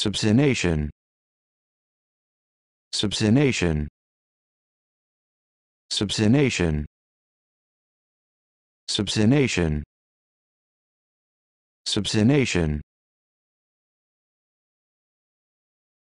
subsination subsination subsination subsination subsination